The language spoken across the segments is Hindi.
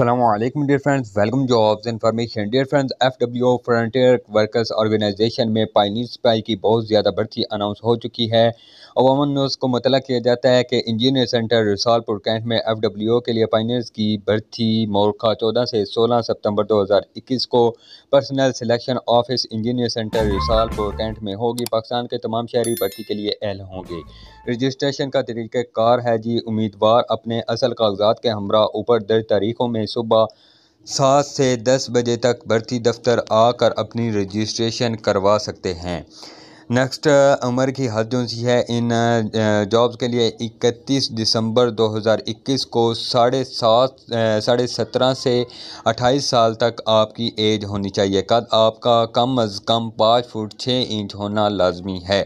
अल्लाम dear friends welcome jobs information dear friends F W O frontier workers organization में पाइनी सप्लाई की बहुत ज़्यादा बढ़ती अनाउंस हो चुकी है अवामन न्यूज़ को मतलब किया जाता है कि इंजीनियर सेंटर रिसालपुर कैंट में एफ डब्ल्यू ओ के लिए पाइनियर्स की भर्ती मौका चौदह से सोलह सितम्बर दो हज़ार इक्कीस को personal selection office engineer centre Risalpur cantt में होगी पाकिस्तान के तमाम शहरी भर्ती के लिए अहल होंगे रजिस्ट्रेशन का तरीक़ार है जी उम्मीदवार अपने असल कागजात के हमरा ऊपर दर्ज तारीखों में सुबह सात से दस बजे तक भर्ती दफ्तर आकर अपनी रजिस्ट्रेशन करवा सकते हैं नेक्स्ट उम्र की हद जो सी है इन जॉब्स के लिए 31 दिसंबर 2021 को साढ़े सात साढ़े सत्रह से 28 साल तक आपकी एज होनी चाहिए कद आपका कम अज़ कम पाँच फुट छः इंच होना लाजमी है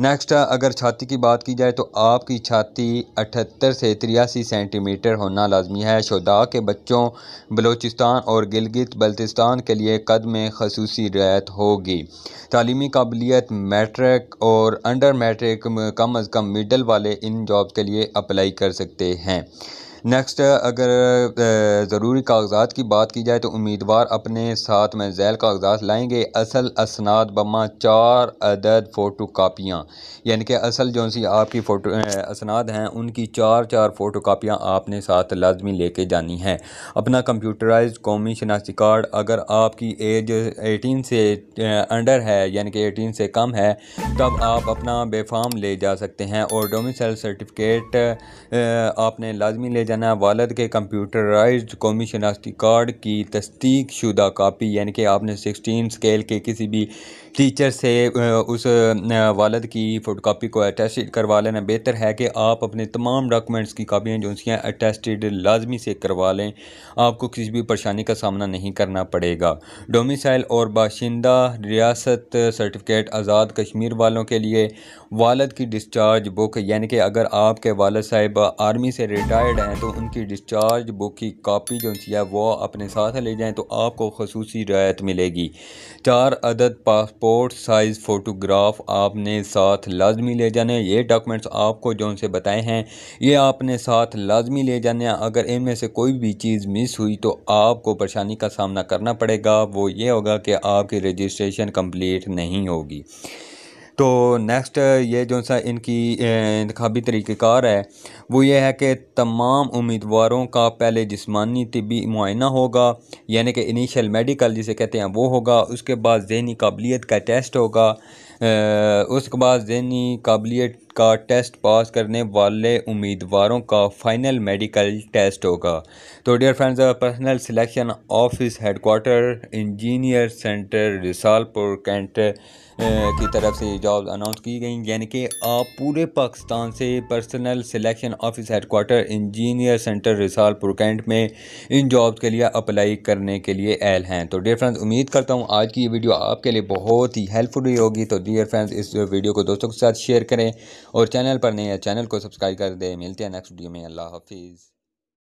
नेक्स्ट अगर छाती की बात की जाए तो आपकी छाती अठहत्तर से तिरासी सेंटीमीटर होना लाजमी है शुदा के बच्चों बलोचिस्तान और गिलगित बल्तिस्तान के लिए कद में खसूसी रियायत होगी तलीमी काबिलियत मैट्रिक और अंडर मैट्रिक कम अज़ कम मिडल वाले इन जॉब के लिए अप्लाई कर सकते हैं नेक्स्ट अगर ज़रूरी कागजात की बात की जाए तो उम्मीदवार अपने साथ में जैल कागजात लाएंगे असल असनाद बमा चार अदद फ़ोटो कापियाँ यानी कि असल जो सी आपकी फ़ोटो असनाद हैं उनकी चार चार फ़ोटो कापियाँ आपने साथ लाजमी लेके जानी हैं अपना कंप्यूटराइज कौमी शनाख्ती कार्ड अगर आपकी एज एटीन से अंडर है यानी कि एटीन से कम है तब आप अपना बेफाम ले जा सकते हैं और डोमिसल सर्टिफिकेट आपने लाजमी ले जनाब वालद के कंप्यूटराइज्ड कौमी शनाख्ती कार्ड की तस्दीक शुदा कापी यानी कि आपने सिक्सटीन स्केल के किसी भी टीचर से उस वालद की फ़ोटो कापी को अटेस्ट करवा लेना बेहतर है कि आप अपने तमाम डॉक्यूमेंट्स की कापियाँ जो हैं अटेस्टेड लाजमी से करवा लें आपको किसी भी परेशानी का सामना नहीं करना पड़ेगा डोमिसाइल और बाशिंदा रियासत सर्टिफिकेट आज़ाद कश्मीर वालों के लिए वालद की डिस्चार्ज बुक यानी कि अगर आपके वालद साहब आर्मी से रिटायर्ड हैं तो उनकी डिस्चार्ज बुक की कापी जो है वो अपने साथ ले जाएँ तो आपको खसूस रियायत मिलेगी चार अदद पासपोर्ट साइज़ फ़ोटोग्राफ आपने साथ लाजमी ले जाने ये डॉक्यूमेंट्स आपको जो उनसे बताए हैं ये आपने साथ लाजमी ले जाने अगर इनमें से कोई भी चीज़ मिस हुई तो आपको परेशानी का सामना करना पड़ेगा वो ये होगा कि आपकी रजिस्ट्रेशन कंप्लीट नहीं होगी तो नेक्स्ट ये जो सा इनकी इंतबी तरीक़ार है वो ये है कि तमाम उम्मीदवारों का पहले जिसमानी तबी मुआन होगा यानी कि इनिशियल मेडिकल जिसे कहते हैं वो होगा उसके बाद जहनी काबिलियत का टेस्ट होगा उसके बाद जहनी काबिलियत का टेस्ट पास करने वाले उम्मीदवारों का फाइनल मेडिकल टेस्ट होगा तो dear friends personal selection office headquarter engineer centre Risalpur cantt की तरफ से जॉब अनाउंस की गई यानी कि आप पूरे पाकिस्तान से personal selection office headquarter engineer centre Risalpur cantt में इन जॉब के लिए अप्लाई करने के लिए एल हैं तो डियर फ्रेंड्स उम्मीद करता हूँ आज की ये वीडियो आपके लिए बहुत ही हेल्पफुल हुई होगी तो डियर फ्रेंड्स इस वीडियो को दोस्तों के साथ शेयर करें और चैनल पर नहीं है चैनल को सब्सक्राइब कर दें मिलते हैं नेक्स्ट वीडियो में अल्लाह हाफिज़